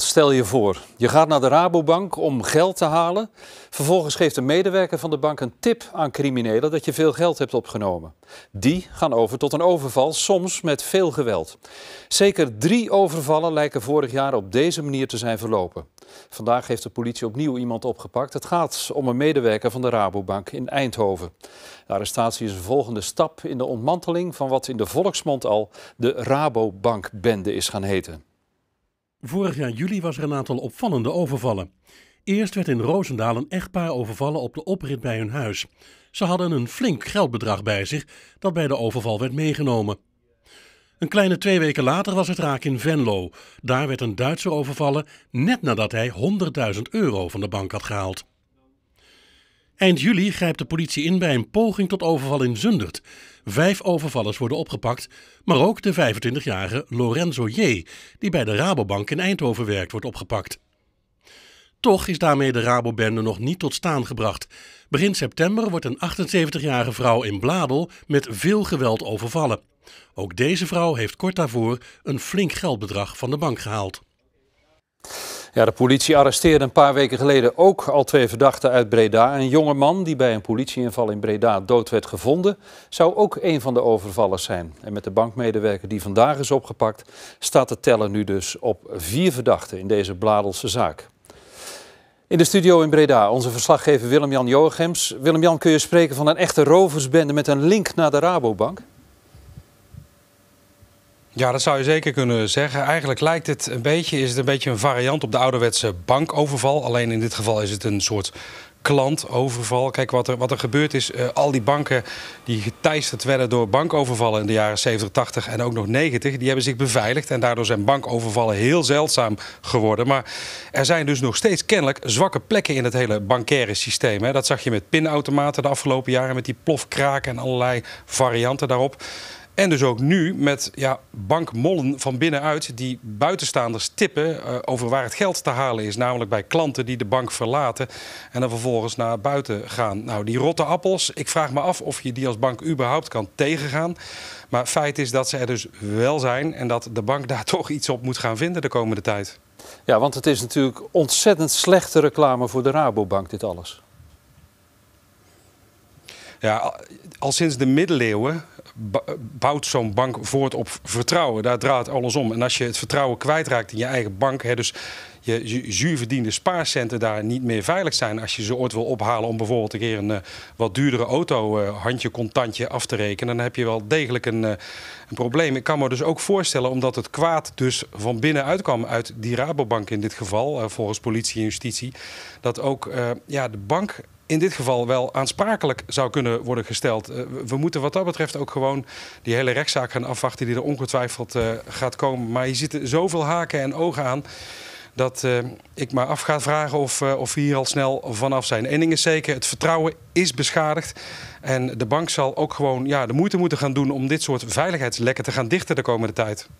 Stel je voor, je gaat naar de Rabobank om geld te halen. Vervolgens geeft een medewerker van de bank een tip aan criminelen dat je veel geld hebt opgenomen. Die gaan over tot een overval, soms met veel geweld. Zeker drie overvallen lijken vorig jaar op deze manier te zijn verlopen. Vandaag heeft de politie opnieuw iemand opgepakt. Het gaat om een medewerker van de Rabobank in Eindhoven. De arrestatie is een volgende stap in de ontmanteling van wat in de volksmond al de Rabobankbende is gaan heten. Vorig jaar juli was er een aantal opvallende overvallen. Eerst werd in Roosendaal een echtpaar overvallen op de oprit bij hun huis. Ze hadden een flink geldbedrag bij zich dat bij de overval werd meegenomen. Een kleine twee weken later was het raak in Venlo. Daar werd een Duitser overvallen net nadat hij 100.000 euro van de bank had gehaald. Eind juli grijpt de politie in bij een poging tot overval in Zundert. Vijf overvallers worden opgepakt, maar ook de 25-jarige Lorenzo J., die bij de Rabobank in Eindhoven werkt, wordt opgepakt. Toch is daarmee de Rabobende nog niet tot staan gebracht. Begin september wordt een 78-jarige vrouw in Bladel met veel geweld overvallen. Ook deze vrouw heeft kort daarvoor een flink geldbedrag van de bank gehaald. Ja, de politie arresteerde een paar weken geleden ook al twee verdachten uit Breda. Een jongeman man die bij een politieinval in Breda dood werd gevonden, zou ook een van de overvallers zijn. En met de bankmedewerker die vandaag is opgepakt, staat de teller nu dus op vier verdachten in deze Bladelse zaak. In de studio in Breda, onze verslaggever Willem-Jan Joachims. Willem-Jan, kun je spreken van een echte roversbende met een link naar de Rabobank? Ja, dat zou je zeker kunnen zeggen. Eigenlijk lijkt het een beetje, is het een beetje een variant op de ouderwetse bankoverval. Alleen in dit geval is het een soort klantoverval. Kijk, wat er, wat er gebeurd is, eh, al die banken die geteisterd werden door bankovervallen in de jaren 70, 80 en ook nog 90, die hebben zich beveiligd en daardoor zijn bankovervallen heel zeldzaam geworden. Maar er zijn dus nog steeds kennelijk zwakke plekken in het hele bankaire systeem. Hè. Dat zag je met pinautomaten de afgelopen jaren, met die plofkraken en allerlei varianten daarop. En dus ook nu met ja, bankmollen van binnenuit die buitenstaanders tippen eh, over waar het geld te halen is. Namelijk bij klanten die de bank verlaten en dan vervolgens naar buiten gaan. Nou, die rotte appels, ik vraag me af of je die als bank überhaupt kan tegengaan. Maar feit is dat ze er dus wel zijn en dat de bank daar toch iets op moet gaan vinden de komende tijd. Ja, want het is natuurlijk ontzettend slechte reclame voor de Rabobank, dit alles. Ja, al sinds de middeleeuwen bouwt zo'n bank voort op vertrouwen. Daar draait alles om. En als je het vertrouwen kwijtraakt in je eigen bank, hè, dus je zuurverdiende spaarcenten daar niet meer veilig zijn. Als je ze ooit wil ophalen om bijvoorbeeld een keer een eh, wat duurdere auto uh, handje contantje af te rekenen, dan heb je wel degelijk een, eh, een, probleem. Ik kan me dus ook voorstellen, omdat het kwaad dus van binnenuit kwam, uit die Rabobank in dit geval, volgens politie en justitie, dat ook ja, de bank in dit geval wel aansprakelijk zou kunnen worden gesteld. we moeten wat dat betreft ook gewoon die hele rechtszaak gaan afwachten die er ongetwijfeld gaat komen. Maar je zit er zoveel haken en ogen aan dat eh, ik maar af ga vragen of, eh, of we hier al snel vanaf zijn. Eén ding is zeker, het vertrouwen is beschadigd. En de bank zal ook gewoon ja, de moeite moeten gaan doen om dit soort veiligheidslekken te gaan dichten de komende tijd.